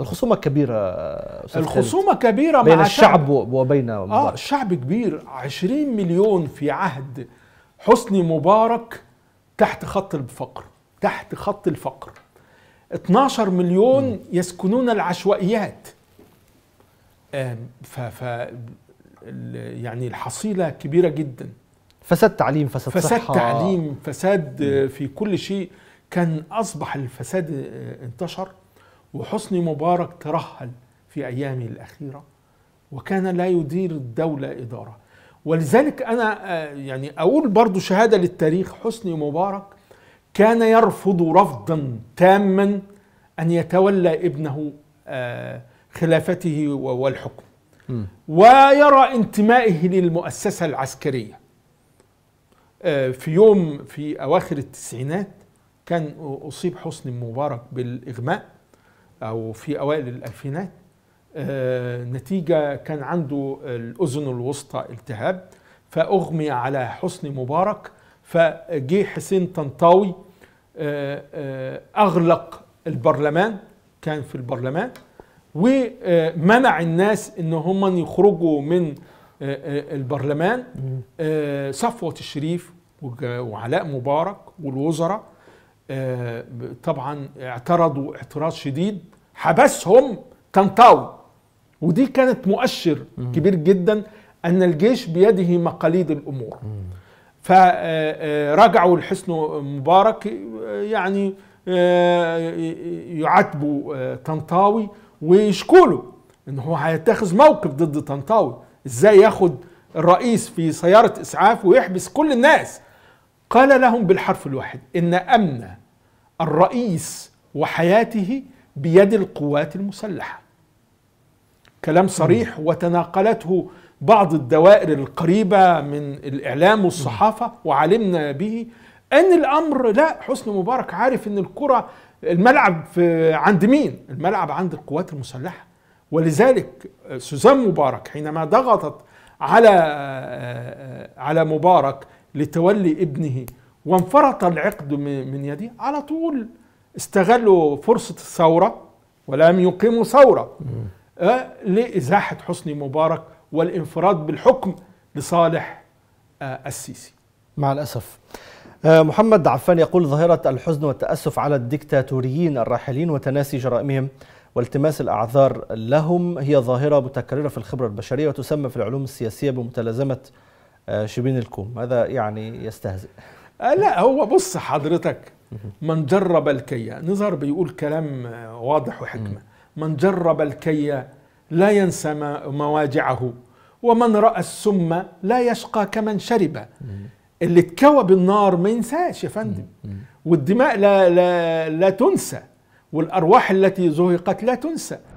الخصومة كبيرة الخصومة كبيرة بين مع الشعب وبين آه، مبارك. اه الشعب كبير 20 مليون في عهد حسني مبارك تحت خط الفقر تحت خط الفقر 12 مليون م. يسكنون العشوائيات ف ف يعني الحصيلة كبيرة جدا فساد تعليم فساد, فساد صحة فساد تعليم فساد م. في كل شيء كان أصبح الفساد آه، انتشر وحسني مبارك ترهل في أيامه الأخيرة وكان لا يدير الدولة إدارة ولذلك أنا آه، يعني أقول برضو شهادة للتاريخ حسني مبارك كان يرفض رفضا تاما أن يتولى ابنه آه، خلافته والحكم ويرى انتمائه للمؤسسة العسكرية آه، في يوم في أواخر التسعينات كان أصيب حسني مبارك بالإغماء او في اوائل الالفينات آه، نتيجه كان عنده الاذن الوسطى التهاب فاغمي على حسني مبارك فجه حسين طنطاوي آه، آه، اغلق البرلمان كان في البرلمان ومنع الناس ان هم يخرجوا من البرلمان صفوة الشريف وعلاء مبارك والوزراء طبعا اعترضوا اعتراض شديد حبسهم تنطاو ودي كانت مؤشر كبير جدا ان الجيش بيده مقاليد الامور فرجعوا آه، آه، لحسن مبارك آه، يعني يعاتبوا طنطاوي ويشكوا له ان هو هيتخذ موقف ضد طنطاوي ازاي ياخد الرئيس في سياره اسعاف ويحبس كل الناس قال لهم بالحرف الواحد إن أمن الرئيس وحياته بيد القوات المسلحة كلام صريح وتناقلته بعض الدوائر القريبة من الإعلام والصحافة وعلمنا به أن الأمر لا حسن مبارك عارف أن الكرة الملعب في عند مين الملعب عند القوات المسلحة ولذلك سوزان مبارك حينما ضغطت على آه، آه، على مبارك لتولي ابنه وانفرط العقد من يده على طول استغلوا فرصة الثورة ولم يقيموا ثورة أه، لإزاحة حسني مبارك والانفراد بالحكم لصالح أه، السيسي مع الأسف أه، محمد عفان يقول ظاهرة الحزن والتأسف على الدكتاتوريين الراحلين وتناسي جرائمهم والتماس الأعذار لهم هي ظاهرة متكررة في الخبرة البشرية وتسمى في العلوم السياسية بمتلازمة آه، شبين الكوم هذا يعني يستهزئ آه، لا هو بص حضرتك من جرب الكي نزار بيقول كلام آه، واضح وحكمة من جرب الكي لا ينسى مواجعه ومن رأى السم لا يشقى كمن شرب اللي اتكوى بالنار ما ينساش يا فندم والدماء لا, لا, لا تنسى والأرواح التي زهقت لا تنسى